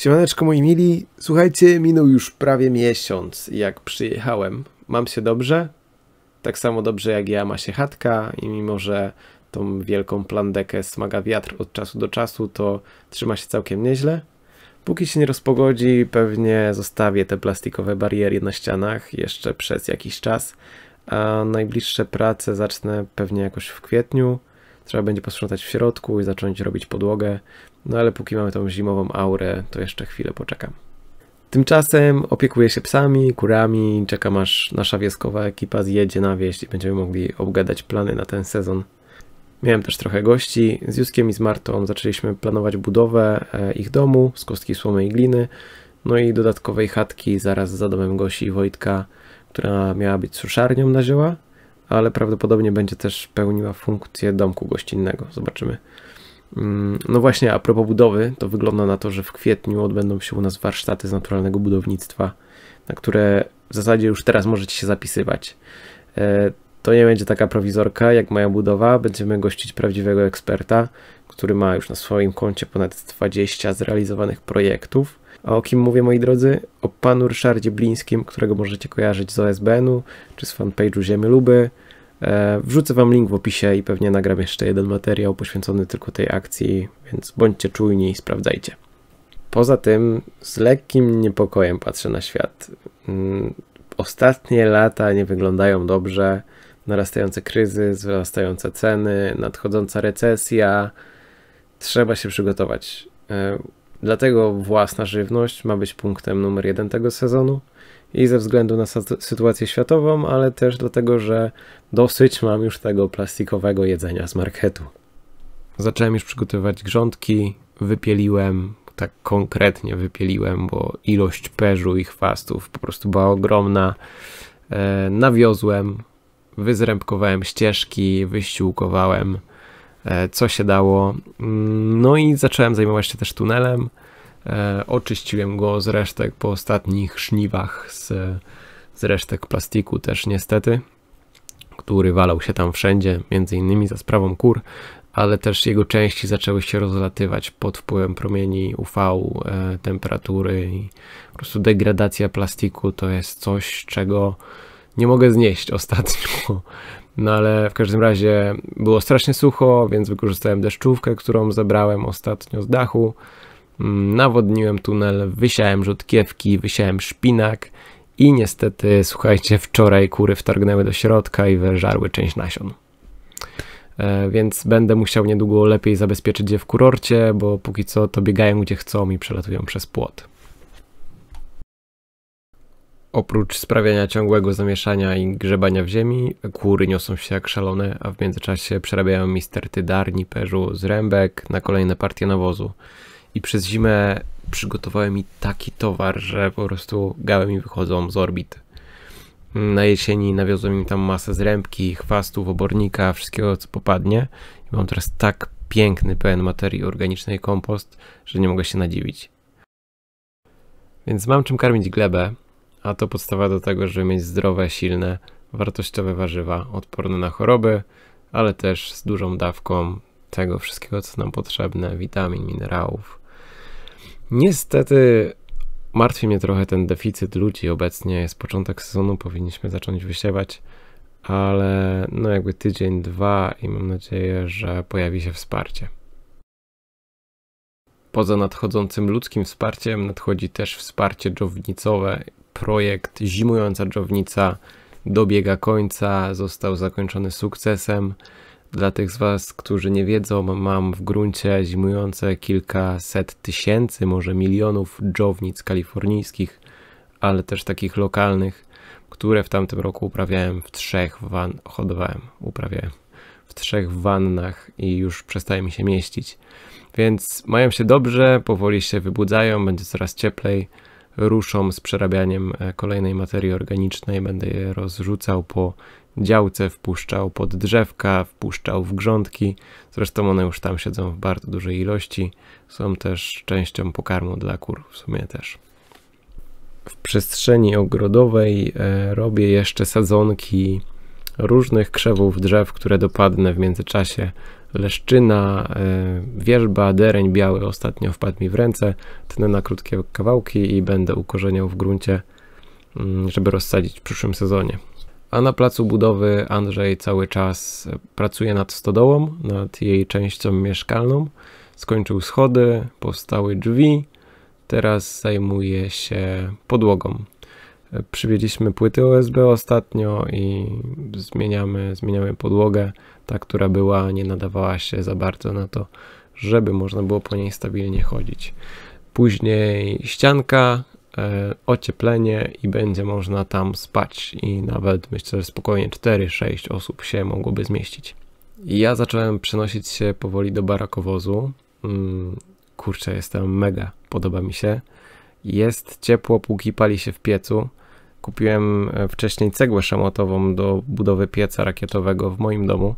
Siemaneczko moi mili, słuchajcie, minął już prawie miesiąc jak przyjechałem. Mam się dobrze? Tak samo dobrze jak ja ma się chatka i mimo, że tą wielką plandekę smaga wiatr od czasu do czasu, to trzyma się całkiem nieźle. Póki się nie rozpogodzi, pewnie zostawię te plastikowe bariery na ścianach jeszcze przez jakiś czas, a najbliższe prace zacznę pewnie jakoś w kwietniu. Trzeba będzie posprzątać w środku i zacząć robić podłogę, no ale póki mamy tą zimową aurę, to jeszcze chwilę poczekam. Tymczasem opiekuję się psami, kurami, czekam aż nasza wieskowa ekipa zjedzie na wieś i będziemy mogli obgadać plany na ten sezon. Miałem też trochę gości. Z Juskiem i z Martą zaczęliśmy planować budowę e, ich domu z kostki słomy i gliny, no i dodatkowej chatki zaraz za domem Gosi i Wojtka, która miała być suszarnią na zioła, ale prawdopodobnie będzie też pełniła funkcję domku gościnnego. Zobaczymy. Mm, no właśnie, a propos budowy, to wygląda na to, że w kwietniu odbędą się u nas warsztaty z naturalnego budownictwa, na które w zasadzie już teraz możecie się zapisywać. E, to nie będzie taka prowizorka jak moja budowa, będziemy gościć prawdziwego eksperta, który ma już na swoim koncie ponad 20 zrealizowanych projektów. A o kim mówię, moi drodzy? O panu Ryszardzie Blińskim, którego możecie kojarzyć z OSBN-u, czy z fanpage'u Ziemi Luby, E, wrzucę wam link w opisie i pewnie nagram jeszcze jeden materiał poświęcony tylko tej akcji, więc bądźcie czujni i sprawdzajcie. Poza tym z lekkim niepokojem patrzę na świat. Mm, ostatnie lata nie wyglądają dobrze. Narastający kryzys, wzrastające ceny, nadchodząca recesja. Trzeba się przygotować. E, Dlatego własna żywność ma być punktem numer jeden tego sezonu i ze względu na sytuację światową, ale też dlatego, że dosyć mam już tego plastikowego jedzenia z marketu. Zacząłem już przygotowywać grządki, wypieliłem, tak konkretnie wypieliłem, bo ilość perzu i chwastów po prostu była ogromna. E, nawiozłem, wyzrębkowałem ścieżki, wyściółkowałem E, co się dało. Mm, no i zacząłem zajmować się też tunelem. E, oczyściłem go z resztek po ostatnich szniwach z, z resztek plastiku też niestety, który walał się tam wszędzie, między innymi za sprawą kur, ale też jego części zaczęły się rozlatywać pod wpływem promieni UV, e, temperatury i po prostu degradacja plastiku to jest coś, czego nie mogę znieść ostatnio. No ale w każdym razie było strasznie sucho, więc wykorzystałem deszczówkę, którą zabrałem ostatnio z dachu. Mm, nawodniłem tunel, wysiałem rzutkiewki, wysiałem szpinak i niestety, słuchajcie, wczoraj kury wtargnęły do środka i wyżarły część nasion. E, więc będę musiał niedługo lepiej zabezpieczyć je w kurorcie, bo póki co to biegają gdzie chcą i przelatują przez płot. Oprócz sprawiania ciągłego zamieszania i grzebania w ziemi, kury niosą się jak szalone, a w międzyczasie przerabiają mi sterty darni, perzu, zrębek na kolejne partie nawozu. I przez zimę przygotowałem mi taki towar, że po prostu gały mi wychodzą z orbit. Na jesieni nawiozłem im tam masę zrębki, chwastów, obornika, wszystkiego co popadnie. I mam teraz tak piękny, pełen materii organicznej kompost, że nie mogę się nadziwić. Więc mam czym karmić glebę, a to podstawa do tego, żeby mieć zdrowe, silne, wartościowe warzywa, odporne na choroby, ale też z dużą dawką tego wszystkiego, co nam potrzebne, witamin, minerałów. Niestety martwi mnie trochę ten deficyt ludzi obecnie, jest początek sezonu, powinniśmy zacząć wysiewać, ale no jakby tydzień, dwa i mam nadzieję, że pojawi się wsparcie. Poza nadchodzącym ludzkim wsparciem nadchodzi też wsparcie dżownicowe projekt Zimująca Dżownica dobiega końca, został zakończony sukcesem. Dla tych z Was, którzy nie wiedzą, mam w gruncie zimujące kilkaset tysięcy, może milionów dżownic kalifornijskich, ale też takich lokalnych, które w tamtym roku uprawiałem w trzech wan... hodowałem, uprawiałem w trzech wannach i już przestaje mi się mieścić. Więc mają się dobrze, powoli się wybudzają, będzie coraz cieplej ruszą z przerabianiem e, kolejnej materii organicznej. Będę je rozrzucał po działce, wpuszczał pod drzewka, wpuszczał w grządki. Zresztą one już tam siedzą w bardzo dużej ilości. Są też częścią pokarmu dla kur w sumie też. W przestrzeni ogrodowej e, robię jeszcze sadzonki różnych krzewów drzew, które dopadnę w międzyczasie. Leszczyna, y, wierzba, dereń biały ostatnio wpadł mi w ręce. Tnę na krótkie kawałki i będę ukorzeniał w gruncie, mm, żeby rozsadzić w przyszłym sezonie. A na placu budowy Andrzej cały czas pracuje nad stodołą, nad jej częścią mieszkalną. Skończył schody, powstały drzwi, teraz zajmuje się podłogą. Przybiliśmy płyty OSB ostatnio i zmieniamy, zmieniamy podłogę. Ta, która była, nie nadawała się za bardzo na to, żeby można było po niej stabilnie chodzić. Później ścianka, e, ocieplenie i będzie można tam spać i nawet myślę, że spokojnie 4-6 osób się mogłoby zmieścić. Ja zacząłem przenosić się powoli do barakowozu. Mm, kurczę, jestem mega, podoba mi się. Jest ciepło, póki pali się w piecu. Kupiłem e, wcześniej cegłę szamotową do budowy pieca rakietowego w moim domu,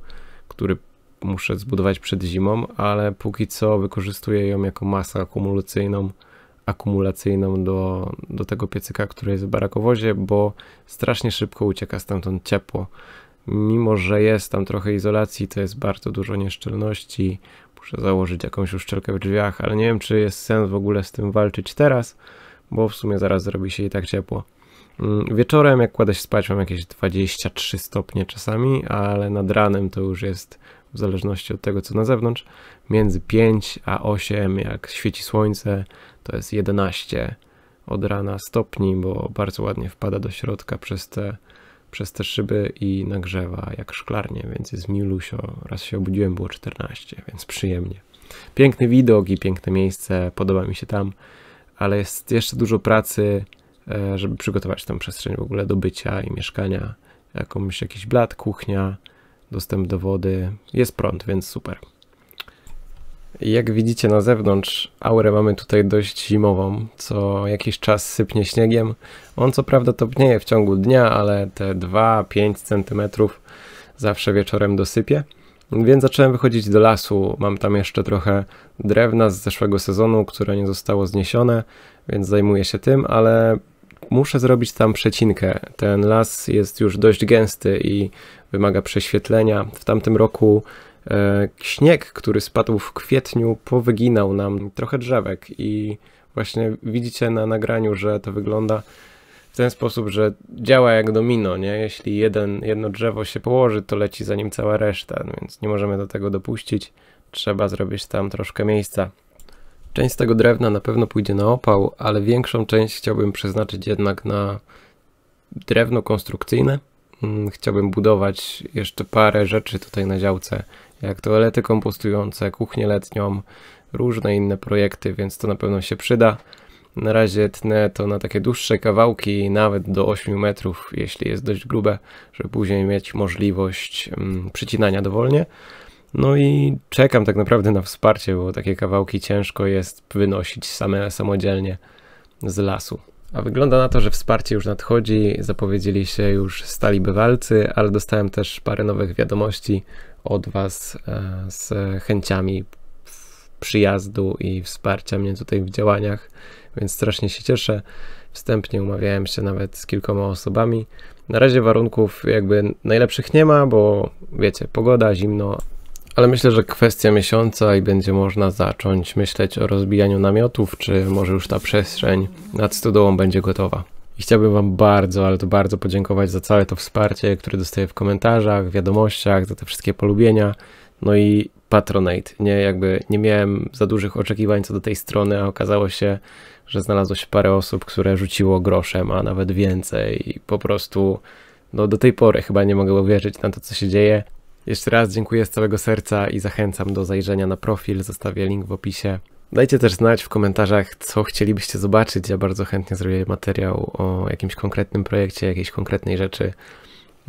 który muszę zbudować przed zimą, ale póki co wykorzystuję ją jako masę akumulacyjną, akumulacyjną do, do tego piecyka, który jest w barakowozie, bo strasznie szybko ucieka stamtąd ciepło. Mimo, że jest tam trochę izolacji, to jest bardzo dużo nieszczelności, muszę założyć jakąś uszczelkę w drzwiach, ale nie wiem, czy jest sens w ogóle z tym walczyć teraz, bo w sumie zaraz zrobi się i tak ciepło. Mm, wieczorem, jak kładę się spać, mam jakieś 23 stopnie czasami, ale nad ranem to już jest w zależności od tego, co na zewnątrz, między 5 a 8, jak świeci słońce, to jest 11 od rana stopni, bo bardzo ładnie wpada do środka przez te, przez te szyby i nagrzewa jak szklarnie, więc jest milusio. Raz się obudziłem, było 14, więc przyjemnie. Piękny widok i piękne miejsce, podoba mi się tam, ale jest jeszcze dużo pracy E, żeby przygotować tę przestrzeń w ogóle do bycia i mieszkania. Jakąś, jakiś blat, kuchnia, dostęp do wody. Jest prąd, więc super. Jak widzicie na zewnątrz, aurę mamy tutaj dość zimową, co jakiś czas sypnie śniegiem. On co prawda topnieje w ciągu dnia, ale te 2-5 cm zawsze wieczorem dosypie. Więc zacząłem wychodzić do lasu. Mam tam jeszcze trochę drewna z zeszłego sezonu, które nie zostało zniesione, więc zajmuję się tym, ale muszę zrobić tam przecinkę. Ten las jest już dość gęsty i wymaga prześwietlenia. W tamtym roku e, śnieg, który spadł w kwietniu, powyginał nam trochę drzewek i właśnie widzicie na nagraniu, że to wygląda w ten sposób, że działa jak domino, nie? Jeśli jeden, jedno drzewo się położy, to leci za nim cała reszta, więc nie możemy do tego dopuścić. Trzeba zrobić tam troszkę miejsca. Część z tego drewna na pewno pójdzie na opał, ale większą część chciałbym przeznaczyć jednak na drewno konstrukcyjne. Mm, chciałbym budować jeszcze parę rzeczy tutaj na działce, jak toalety kompostujące, kuchnię letnią, różne inne projekty, więc to na pewno się przyda. Na razie tnę to na takie dłuższe kawałki, nawet do 8 metrów, jeśli jest dość grube, żeby później mieć możliwość mm, przycinania dowolnie. No i czekam tak naprawdę na wsparcie, bo takie kawałki ciężko jest wynosić same samodzielnie z lasu. A wygląda na to, że wsparcie już nadchodzi, zapowiedzieli się już stali bywalcy, ale dostałem też parę nowych wiadomości od Was e, z chęciami przyjazdu i wsparcia mnie tutaj w działaniach, więc strasznie się cieszę. Wstępnie umawiałem się nawet z kilkoma osobami. Na razie warunków jakby najlepszych nie ma, bo wiecie, pogoda, zimno, ale myślę, że kwestia miesiąca i będzie można zacząć myśleć o rozbijaniu namiotów, czy może już ta przestrzeń nad studołą będzie gotowa. I chciałbym Wam bardzo, ale to bardzo podziękować za całe to wsparcie, które dostaję w komentarzach, wiadomościach, za te wszystkie polubienia. No i Patronate. Nie, jakby nie miałem za dużych oczekiwań co do tej strony, a okazało się, że znalazło się parę osób, które rzuciło groszem, a nawet więcej i po prostu no do tej pory chyba nie mogę uwierzyć na to, co się dzieje. Jeszcze raz dziękuję z całego serca i zachęcam do zajrzenia na profil, zostawię link w opisie. Dajcie też znać w komentarzach, co chcielibyście zobaczyć. Ja bardzo chętnie zrobię materiał o jakimś konkretnym projekcie, jakiejś konkretnej rzeczy.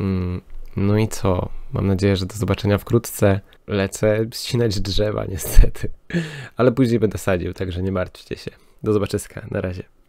Mm, no i co? Mam nadzieję, że do zobaczenia wkrótce. Lecę ścinać drzewa, niestety. Ale później będę sadził, także nie martwcie się. Do zobaczyska. Na razie.